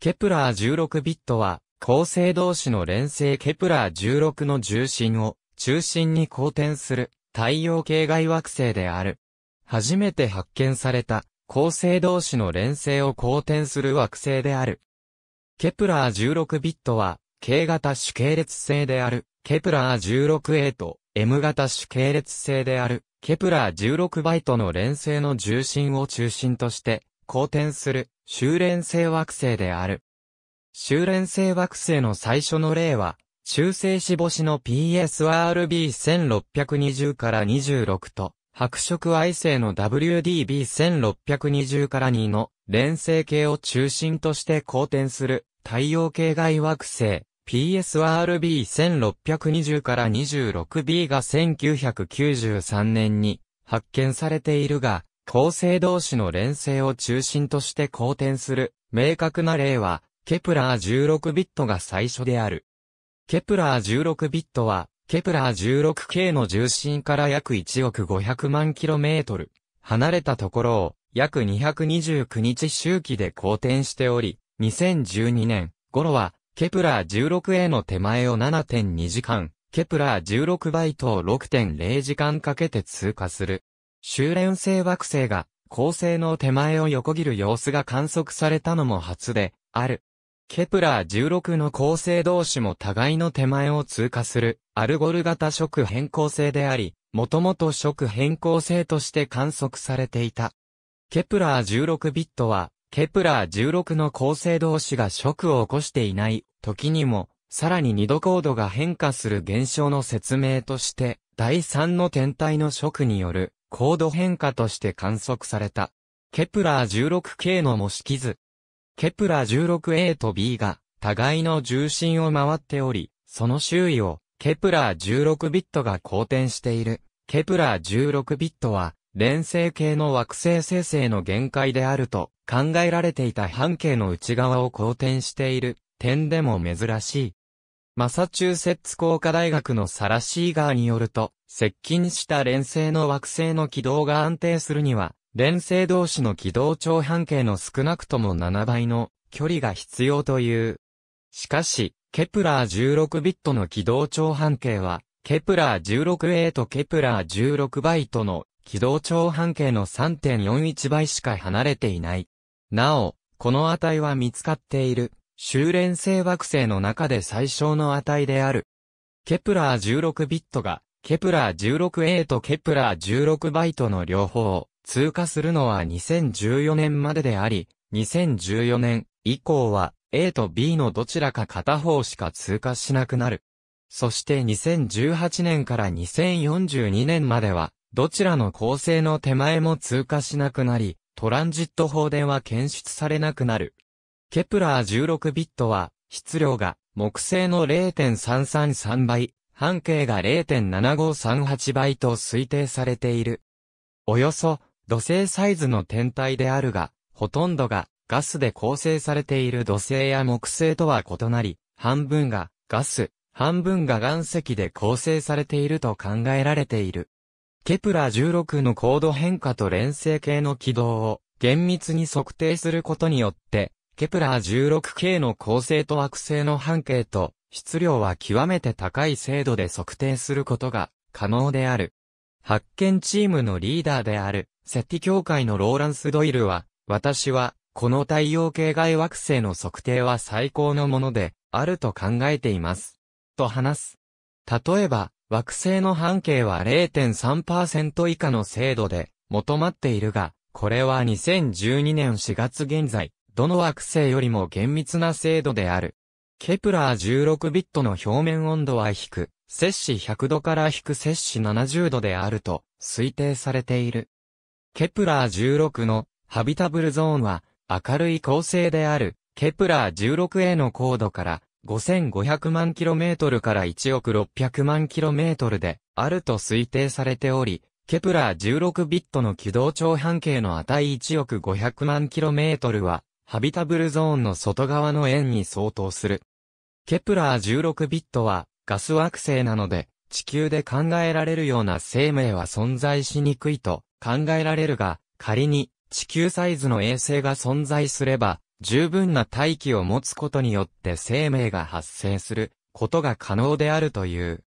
ケプラー16ビットは、構成同士の連星ケプラー16の重心を中心に公転する太陽系外惑星である。初めて発見された構成同士の連星を公転する惑星である。ケプラー16ビットは、K 型主系列星である、ケプラー 16A と M 型主系列星である、ケプラー16バイトの連星の重心を中心として、公転する修練性惑星である。修練性惑星の最初の例は、中性子星の PSRB1620 から26と、白色矮星の WDB1620 から2の連星系を中心として公転する太陽系外惑星 PSRB1620 から 26B が1993年に発見されているが、構成同士の連星を中心として公転する明確な例は、ケプラー16ビットが最初である。ケプラー16ビットは、ケプラー 16K の重心から約1億500万トル離れたところを約229日周期で公転しており、2012年頃は、ケプラー 16A の手前を7.2時間、ケプラー16バイトを6.0時間かけて通過する。修練性惑星が恒星の手前を横切る様子が観測されたのも初で、ある。ケプラー16の恒星同士も互いの手前を通過する、アルゴル型食変更性であり、もともと食変更性として観測されていた。ケプラー16ビットは、ケプラー16の構成同士が食を起こしていない時にも、さらに二度高度が変化する現象の説明として、第3の天体の食による高度変化として観測された。ケプラー 16K の模式図。ケプラー 16A と B が互いの重心を回っており、その周囲をケプラー16ビットが公転している。ケプラー16ビットは連星系の惑星生成の限界であると考えられていた半径の内側を公転している点でも珍しいマサチューセッツ工科大学のサラシーガーによると、接近した連星の惑星の軌道が安定するには、連星同士の軌道長半径の少なくとも7倍の距離が必要という。しかし、ケプラー16ビットの軌道長半径は、ケプラー 16A とケプラー16バイトの軌道長半径の3.41倍しか離れていない。なお、この値は見つかっている修練性惑星の中で最小の値である。ケプラー16ビットが、ケプラー 16A とケプラー16バイトの両方を通過するのは2014年までであり、2014年以降は A と B のどちらか片方しか通過しなくなる。そして2018年から2042年までは、どちらの構成の手前も通過しなくなり、トランジット法では検出されなくなる。ケプラー16ビットは、質量が木星の0.333倍、半径が0.7538倍と推定されている。およそ土星サイズの天体であるが、ほとんどがガスで構成されている土星や木星とは異なり、半分がガス、半分が岩石で構成されていると考えられている。ケプラー16の高度変化と連星系の軌道を厳密に測定することによって、ケプラー 16K の恒星と惑星の半径と質量は極めて高い精度で測定することが可能である。発見チームのリーダーである、セッティ協会のローランス・ドイルは、私は、この太陽系外惑星の測定は最高のもので、あると考えています。と話す。例えば、惑星の半径は0.3%以下の精度で、求まっているが、これは2012年4月現在、どの惑星よりも厳密な精度である。ケプラー16ビットの表面温度は低く、摂氏100度から低摂氏70度であると推定されている。ケプラー16のハビタブルゾーンは明るい恒星であるケプラー 16A の高度から5500万 km から1億600万 km であると推定されており、ケプラー16ビットの軌道長半径の値1億500万 km はハビタブルゾーンの外側の円に相当する。ケプラー16ビットはガス惑星なので、地球で考えられるような生命は存在しにくいと考えられるが、仮に地球サイズの衛星が存在すれば、十分な大気を持つことによって生命が発生することが可能であるという。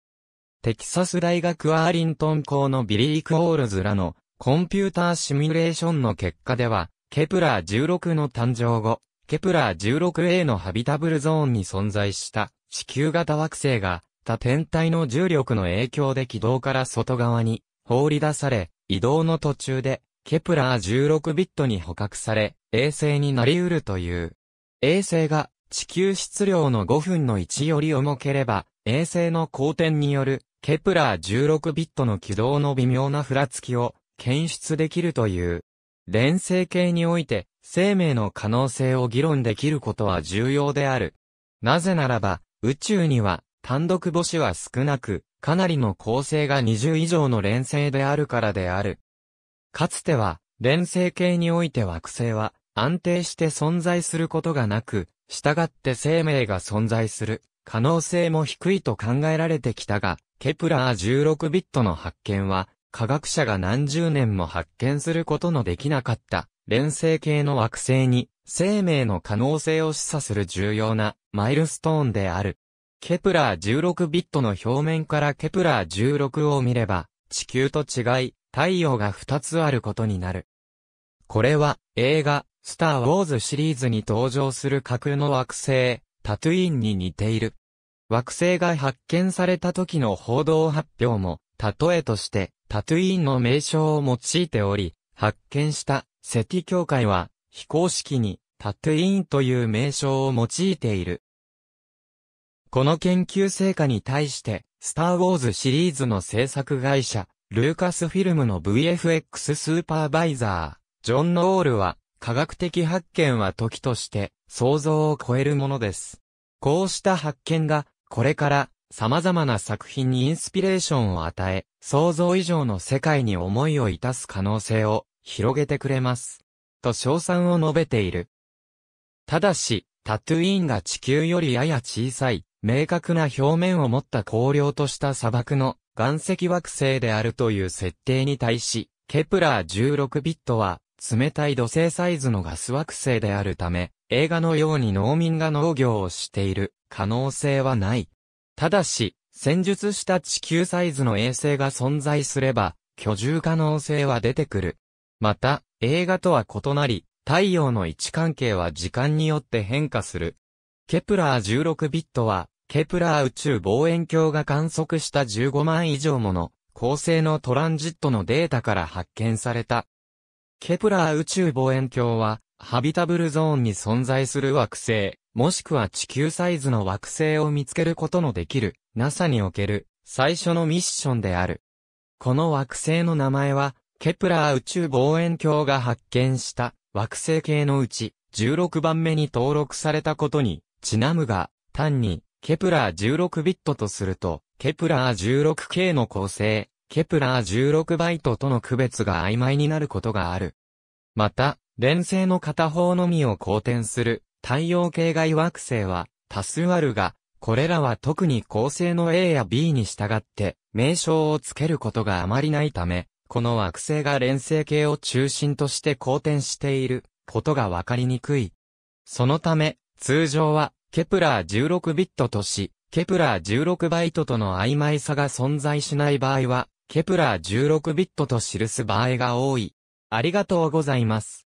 テキサス大学アーリントン校のビリー・クオールズらのコンピューターシミュレーションの結果では、ケプラー16の誕生後、ケプラー 16a のハビタブルゾーンに存在した地球型惑星が他天体の重力の影響で軌道から外側に放り出され、移動の途中でケプラー16ビットに捕獲され、衛星になり得るという。衛星が地球質量の5分の1より重ければ、衛星の光転によるケプラー16ビットの軌道の微妙なふらつきを検出できるという。連生系において、生命の可能性を議論できることは重要である。なぜならば、宇宙には、単独母子は少なく、かなりの構成が20以上の連星であるからである。かつては、連星系において惑星は、安定して存在することがなく、従って生命が存在する、可能性も低いと考えられてきたが、ケプラー16ビットの発見は、科学者が何十年も発見することのできなかった、連星系の惑星に、生命の可能性を示唆する重要な、マイルストーンである。ケプラー16ビットの表面からケプラー16を見れば、地球と違い、太陽が2つあることになる。これは、映画、スター・ウォーズシリーズに登場する架空の惑星、タトゥインに似ている。惑星が発見された時の報道発表も、例えとして、タトゥイーンの名称を用いており、発見したセティ協会は非公式にタトゥイーンという名称を用いている。この研究成果に対して、スターウォーズシリーズの制作会社、ルーカスフィルムの VFX スーパーバイザー、ジョン・ノールは、科学的発見は時として想像を超えるものです。こうした発見が、これから様々な作品にインスピレーションを与え、想像以上の世界に思いをいたす可能性を広げてくれます。と称賛を述べている。ただし、タトゥイーンが地球よりやや小さい、明確な表面を持った光量とした砂漠の岩石惑星であるという設定に対し、ケプラー16ビットは冷たい土星サイズのガス惑星であるため、映画のように農民が農業をしている可能性はない。ただし、戦術した地球サイズの衛星が存在すれば、居住可能性は出てくる。また、映画とは異なり、太陽の位置関係は時間によって変化する。ケプラー16ビットは、ケプラー宇宙望遠鏡が観測した15万以上もの、恒星のトランジットのデータから発見された。ケプラー宇宙望遠鏡は、ハビタブルゾーンに存在する惑星、もしくは地球サイズの惑星を見つけることのできる、NASA における最初のミッションである。この惑星の名前は、ケプラー宇宙望遠鏡が発見した惑星系のうち16番目に登録されたことにちなむが、単にケプラー16ビットとすると、ケプラー 16K の構成、ケプラー16バイトとの区別が曖昧になることがある。また、連星の片方のみを公転する太陽系外惑星は多数あるが、これらは特に構成の A や B に従って名称をつけることがあまりないため、この惑星が連星系を中心として公転していることがわかりにくい。そのため、通常はケプラー16ビットとし、ケプラー16バイトとの曖昧さが存在しない場合は、ケプラー16ビットと記す場合が多い。ありがとうございます。